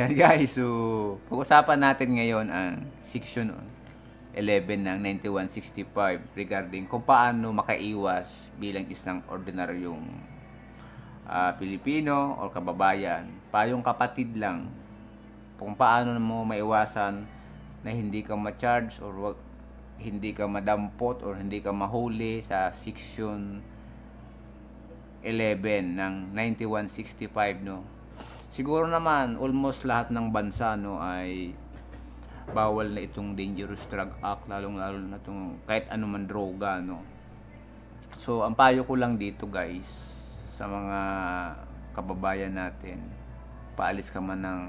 Yan guys, so pag-usapan natin ngayon ang section 11 ng 9165 regarding kung paano makaiwas bilang isang ordinaryong uh, Pilipino o kababayan. Payong kapatid lang kung paano mo maiwasan na hindi ka ma-charge or hindi ka madampot or hindi ka mahuli sa section 11 ng 9165 no Siguro naman almost lahat ng bansa no ay bawal na itong dangerous drug act lalong lalo na itong kahit anuman droga no. So ang payo ko lang dito guys sa mga kababayan natin paalis ka man ng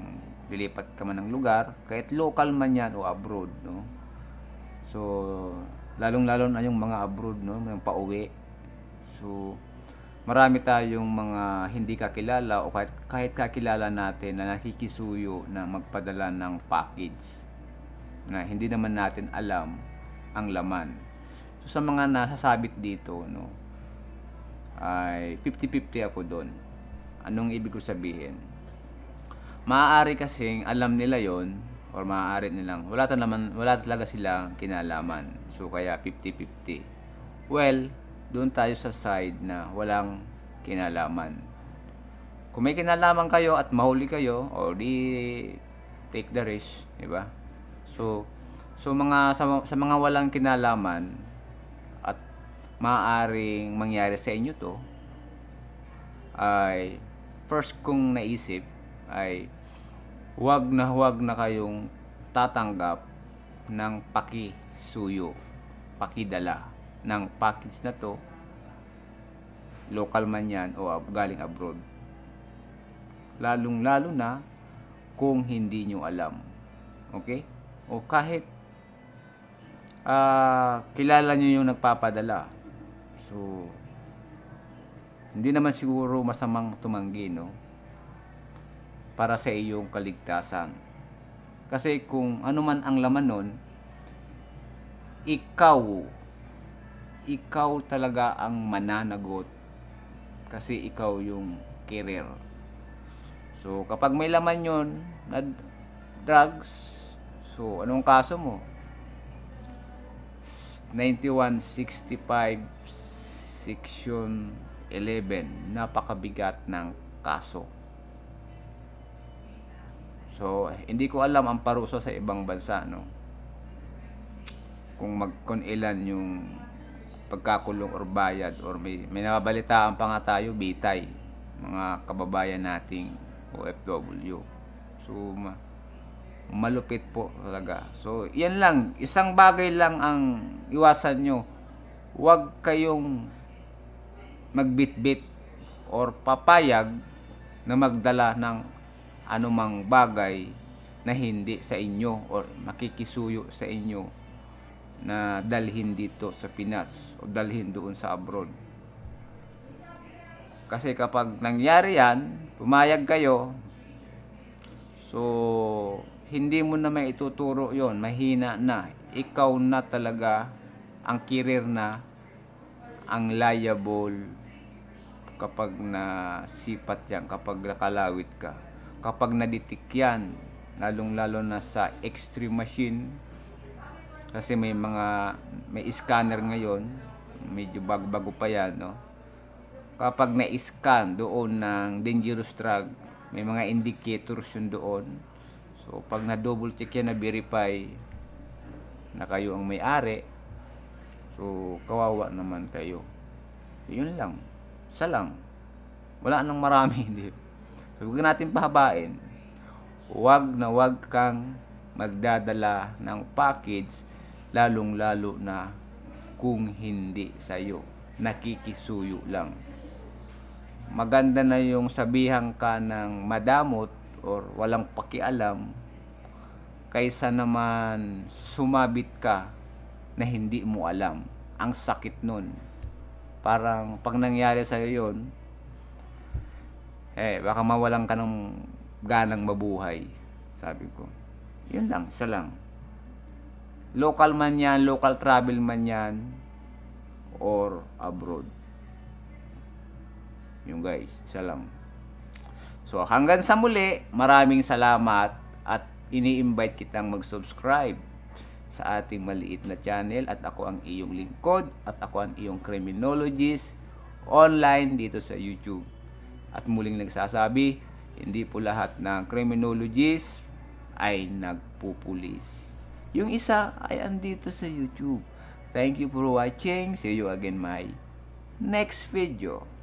lilipat ka man ng lugar kahit local man yan o abroad no. So lalong lalo na yung mga abroad no, yung pauwi. So marami tayong mga hindi kakilala o kahit, kahit kakilala natin na nakikisuyo na magpadala ng package na hindi naman natin alam ang laman. So sa mga nasasabit dito no ay 50-50 ako doon. Anong ibig ko sabihin? Maaari kasing alam nila 'yon or maaari nilang wala talaga naman wala talaga silang kinalaman. So kaya 50-50. Well, doon tayo sa side na walang kinalaman. Kung may kinalaman kayo at mahuli kayo, o di take the risk, di ba? So, so mga sa, sa mga walang kinalaman at maaring mangyari sa inyo to ay first kong naisip ay wag na wag na kayong tatanggap ng pakisuyo, pakidala ng package na to local man yan o galing abroad lalong lalo na kung hindi nyo alam okay o kahit uh, kilala nyo yung nagpapadala so hindi naman siguro masamang tumanggi no para sa iyong kaligtasan kasi kung ano man ang laman nun ikaw ikaw talaga ang mananagot kasi ikaw yung carer. So, kapag may laman yon na drugs, so, anong kaso mo? 9165 Section 11. Napakabigat ng kaso. So, hindi ko alam ang parusa sa ibang bansa, no? Kung mag kung ilan yung pagkakulong or bayad or may, may nababalitaan pa nga tayo bitay mga kababayan nating OFW so ma, malupit po talaga so yan lang isang bagay lang ang iwasan nyo huwag kayong magbitbit or papayag na magdala ng anumang bagay na hindi sa inyo or makikisuyo sa inyo na dalhin dito sa Pinas o dalhin doon sa abroad. Kasi kapag nangyari yan, pumayag kayo, so hindi mo na may ituturo yon mahina na. Ikaw na talaga ang kirir na ang liable kapag nasipat yan, kapag nakalawit ka. Kapag naditik yan, lalong-lalo na sa extreme machine, kasi may mga may scanner ngayon medyo bago-bago pa yan no kapag na-scan doon ng dangerous drug may mga indicators yun doon so pag na double check yan na verify na kayo ang may-ari so kawawa naman kayo yun lang sa lang wala nang marami hindi so huwag natin pahabain huwag na wag kang magdadala ng package lalong-lalo na kung hindi sa iyo Nakikisuyo lang. Maganda na yung sabihan ka ng madamot or walang pakialam kaysa naman sumabit ka na hindi mo alam. Ang sakit nun. Parang pag nangyari sa'yo yon eh, baka mawalan ka ng ganang mabuhay. Sabi ko. Yun lang, isa lang. Local man yan, local travel man yan, or abroad. Yung guys, isa lang. So hanggang sa muli, maraming salamat at ini-invite kitang mag-subscribe sa ating maliit na channel at ako ang iyong lingkod at ako ang iyong criminologist online dito sa YouTube. At muling nagsasabi, hindi po lahat ng criminologist ay nagpupulis. Yung isa ay andito sa YouTube. Thank you for watching. See you again my next video.